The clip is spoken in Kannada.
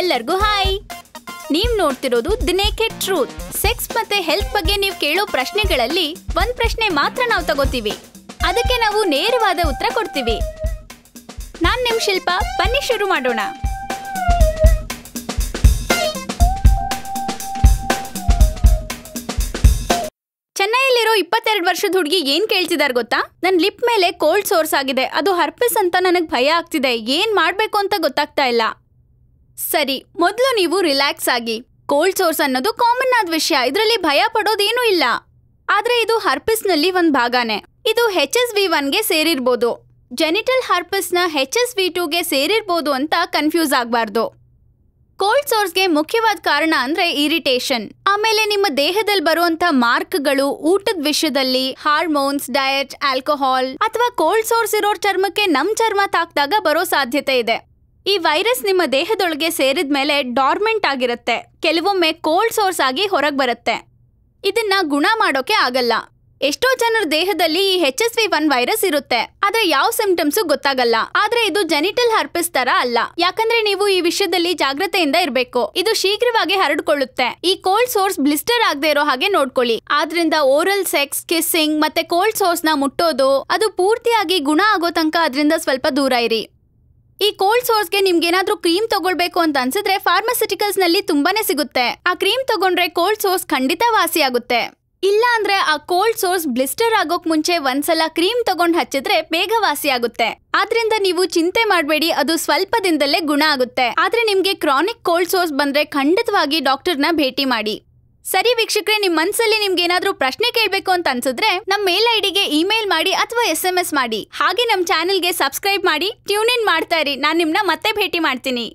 ಎಲ್ಲರಿಗೂ ಹಾಯ್ ನೀವು ನೋಡ್ತಿರೋದು ದಿನೇಕೆ ಟ್ರೂತ್ ಸೆಕ್ಸ್ ಮತ್ತೆ ಹೆಲ್ತ್ ಬಗ್ಗೆ ನೀವು ಕೇಳೋ ಪ್ರಶ್ನೆಗಳಲ್ಲಿ ಒಂದ್ ಪ್ರಶ್ನೆ ಮಾತ್ರ ನಾವು ತಗೋತೀವಿ ಅದಕ್ಕೆ ನಾವು ನೇರವಾದ ಉತ್ತರ ಕೊಡ್ತೀವಿ ನಾನ್ ನಿಮ್ ಶಿಲ್ಪ ಬನ್ನಿ ಶುರು ಮಾಡೋಣ ಚೆನ್ನೈಯಲ್ಲಿರೋ ಇಪ್ಪತ್ತೆರಡು ವರ್ಷದ ಹುಡುಗಿ ಏನ್ ಕೇಳ್ತಿದಾರೆ ಗೊತ್ತಾ ನನ್ನ ಲಿಪ್ ಮೇಲೆ ಕೋಲ್ಡ್ ಸೋರ್ಸ್ ಆಗಿದೆ ಅದು ಹರ್ಪಿಸ್ ಅಂತ ನನಗೆ ಭಯ ಆಗ್ತಿದೆ ಏನ್ ಮಾಡ್ಬೇಕು ಅಂತ ಗೊತ್ತಾಗ್ತಾ ಇಲ್ಲ ಸರಿ ಮೊದಲು ನೀವು ರಿಲ್ಯಾಕ್ಸ್ ಆಗಿ ಕೋಲ್ಡ್ ಸೋರ್ಸ್ ಅನ್ನೋದು ಕಾಮನ್ ಆದ ವಿಷಯ ಇದರಲ್ಲಿ ಭಯ ಪಡೋದೇನೂ ಇಲ್ಲ ಆದ್ರೆ ಇದು ಹರ್ಪಿಸ್ನಲ್ಲಿ ಒಂದು ಭಾಗನೇ ಇದು ಹೆಚ್ ಎಸ್ ವಿ ಗೆ ಸೇರಿರ್ಬೋದು ಜೆನಿಟಲ್ ಹರ್ಪಿಸ್ನ ಹೆಚ್ ಎಸ್ ವಿ ಟೂಗೆ ಸೇರಿರ್ಬೋದು ಅಂತ ಕನ್ಫ್ಯೂಸ್ ಆಗ್ಬಾರ್ದು ಕೋಲ್ಡ್ ಸೋರ್ಸ್ಗೆ ಮುಖ್ಯವಾದ ಕಾರಣ ಅಂದ್ರೆ ಇರಿಟೇಷನ್ ಆಮೇಲೆ ನಿಮ್ಮ ದೇಹದಲ್ಲಿ ಬರುವಂಥ ಮಾರ್ಕ್ಗಳು ಊಟದ ವಿಷಯದಲ್ಲಿ ಹಾರ್ಮೋನ್ಸ್ ಡಯಟ್ ಆಲ್ಕೋಹಾಲ್ ಅಥವಾ ಕೋಲ್ಡ್ ಸೋರ್ಸ್ ಇರೋ ಚರ್ಮಕ್ಕೆ ನಮ್ಮ ಚರ್ಮ ತಾಕ್ದಾಗ ಬರೋ ಸಾಧ್ಯತೆ ಇದೆ ಈ ವೈರಸ್ ನಿಮ್ಮ ದೇಹದೊಳಗೆ ಸೇರಿದ ಮೇಲೆ ಡಾರ್ಮೆಂಟ್ ಆಗಿರುತ್ತೆ ಕೆಲವೊಮ್ಮೆ ಕೋಲ್ಡ್ ಸೋರ್ಸ್ ಆಗಿ ಹೊರಗೆ ಬರುತ್ತೆ ಇದನ್ನ ಗುಣ ಮಾಡೋಕೆ ಆಗಲ್ಲ ಎಷ್ಟೋ ಜನರ ದೇಹದಲ್ಲಿ ಈ H S V one virus ಇರುತ್ತೆ ಆದ್ರೆ ಯಾವ ಸಿಂಪ್ಟಮ್ಸ್ ಗೊತ್ತಾಗಲ್ಲ ಆದ್ರೆ ಇದು ಜೆನಿಟಲ್ ಹರ್ಪಿಸ್ ತರ ಅಲ್ಲ ಯಾಕಂದ್ರೆ ನೀವು ಈ ವಿಷಯದಲ್ಲಿ ಜಾಗ್ರತೆಯಿಂದ ಇರಬೇಕು ಇದು ಶೀಘ್ರವಾಗಿ ಹರಡ್ಕೊಳ್ಳುತ್ತೆ ಈ ಕೋಲ್ಡ್ ಸೋರ್ಸ್ ಬ್ಲಿಸ್ಟರ್ ಆಗದೆ ಇರೋ ಹಾಗೆ ನೋಡ್ಕೊಳ್ಳಿ ಆದ್ರಿಂದ ಓರಲ್ ಸೆಕ್ಸ್ ಕಿಸ್ಸಿಂಗ್ ಮತ್ತೆ ಕೋಲ್ಡ್ ಸೋರ್ಸ್ ನ ಮುಟ್ಟೋದು ಅದು ಪೂರ್ತಿಯಾಗಿ ಗುಣ ಆಗೋ ತನಕ ಅದರಿಂದ ಸ್ವಲ್ಪ ದೂರ ಇರಿ ಈ ಕೋಲ್ಡ್ ಸೋರ್ಸ್ಗೆ ನಿಮ್ಗೇನಾದ್ರೂ ಕ್ರೀಮ್ ತಗೊಳ್ಬೇಕು ಅಂತ ಅನ್ಸಿದ್ರೆ ಫಾರ್ಮಸಿಟಿಕಲ್ಸ್ ನಲ್ಲಿ ತುಂಬಾನೇ ಸಿಗುತ್ತೆ ಆ ಕ್ರೀಮ್ ತಗೊಂಡ್ರೆ ಕೋಲ್ಡ್ ಸೋರ್ಸ್ ಖಂಡಿತ ವಾಸಿ ಆಗುತ್ತೆ ಇಲ್ಲ ಅಂದ್ರೆ ಆ ಕೋಲ್ಡ್ ಸೋರ್ಸ್ ಬ್ಲಿಸ್ಟರ್ ಆಗೋಕ್ ಮುಂಚೆ ಒಂದ್ಸಲ ಕ್ರೀಮ್ ತಗೊಂಡ್ ಹಚ್ಚಿದ್ರೆ ಬೇಗ ವಾಸಿ ಆಗುತ್ತೆ ಆದ್ರಿಂದ ನೀವು ಚಿಂತೆ ಮಾಡಬೇಡಿ ಅದು ಸ್ವಲ್ಪ ದಿನದಲ್ಲೇ ಗುಣ ಆಗುತ್ತೆ ಆದ್ರೆ ನಿಮ್ಗೆ ಕ್ರಾನಿಕ್ ಕೋಲ್ಡ್ ಸೋರ್ಸ್ ಬಂದ್ರೆ ಖಂಡಿತವಾಗಿ ಡಾಕ್ಟರ್ನ ಭೇಟಿ ಮಾಡಿ ಸರಿ ವೀಕ್ಷಕ್ರೆ ನಿಮ್ ಮನ್ಸಲ್ಲಿ ನಿಮ್ಗೆ ಏನಾದ್ರೂ ಪ್ರಶ್ನೆ ಕೇಳಬೇಕು ಅಂತ ಅನ್ಸಿದ್ರೆ ನಮ್ ಮೇಲ್ ಐಡಿಗೆ ಇಮೇಲ್ ಮಾಡಿ ಅಥವಾ ಎಸ್ ಎಂ ಎಸ್ ಮಾಡಿ ಹಾಗೆ ನಮ್ ಚಾನೆಲ್ಗೆ ಸಬ್ಸ್ಕ್ರೈಬ್ ಮಾಡಿ ಟ್ಯೂನ್ ಇನ್ ಮಾಡ್ತಾ ಇರಿ ನಾನ್ ನಿಮ್ನ ಮತ್ತೆ ಭೇಟಿ ಮಾಡ್ತೀನಿ